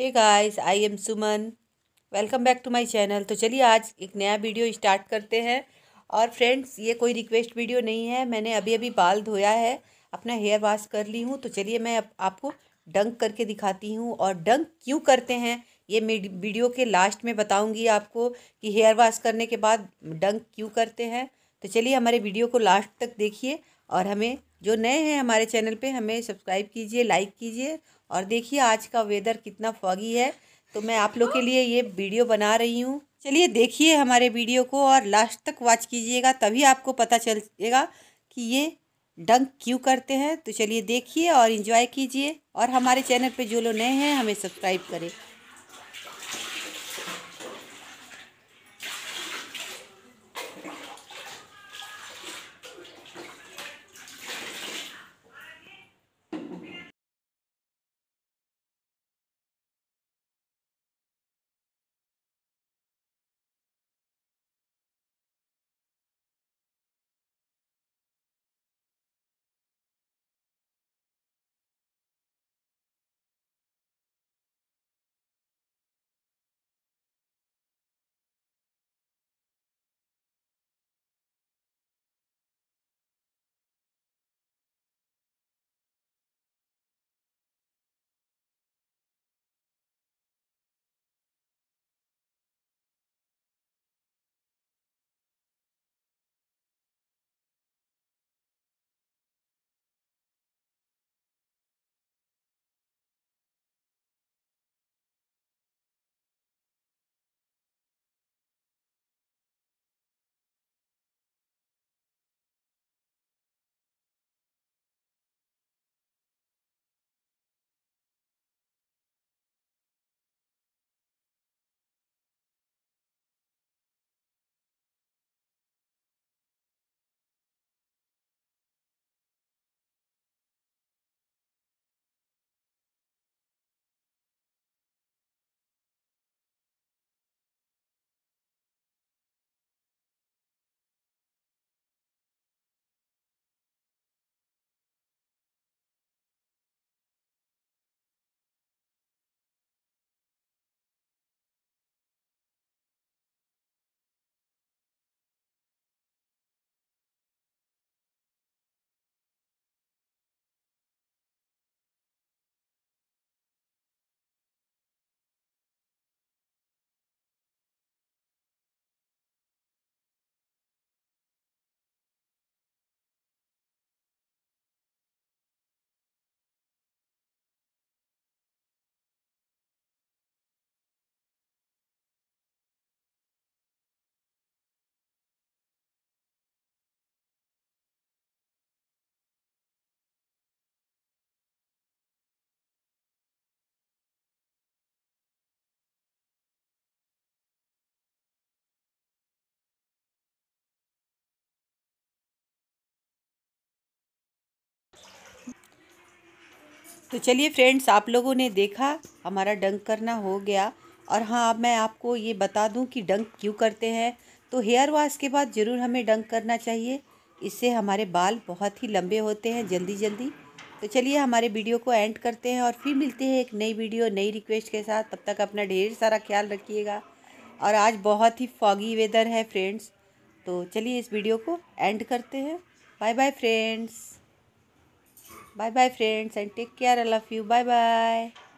hey guys I am Suman welcome back to my channel तो चलिए आज एक नया वीडियो स्टार्ट करते हैं और फ्रेंड्स ये कोई रिक्वेस्ट वीडियो नहीं है मैंने अभी अभी बाल धोया है अपना हेयर वॉश कर ली हूँ तो चलिए मैं आपको डंक करके दिखाती हूँ और डंक क्यों करते हैं ये वीडियो के लास्ट में बताऊँगी आपको कि हेयर वॉश करने के बाद डंक क्यों करते हैं तो चलिए हमारे वीडियो को लास्ट तक देखिए और हमें जो नए हैं हमारे चैनल पे हमें सब्सक्राइब कीजिए लाइक कीजिए और देखिए आज का वेदर कितना फॉगी है तो मैं आप लोग के लिए ये वीडियो बना रही हूँ चलिए देखिए हमारे वीडियो को और लास्ट तक वॉच कीजिएगा तभी आपको पता चलेगा कि ये डंक क्यों करते हैं तो चलिए देखिए और इन्जॉय कीजिए और हमारे चैनल पर जो लोग नए हैं हमें सब्सक्राइब करें तो चलिए फ्रेंड्स आप लोगों ने देखा हमारा डंक करना हो गया और हाँ अब मैं आपको ये बता दूं कि डंक क्यों करते हैं तो हेयर वॉश के बाद ज़रूर हमें डंक करना चाहिए इससे हमारे बाल बहुत ही लंबे होते हैं जल्दी जल्दी तो चलिए हमारे वीडियो को एंड करते हैं और फिर मिलते हैं एक नई वीडियो नई रिक्वेस्ट के साथ तब तक अपना ढेर सारा ख्याल रखिएगा और आज बहुत ही फॉगी वेदर है फ्रेंड्स तो चलिए इस वीडियो को एंड करते हैं bye bye friends bye bye friends and take care i love you bye bye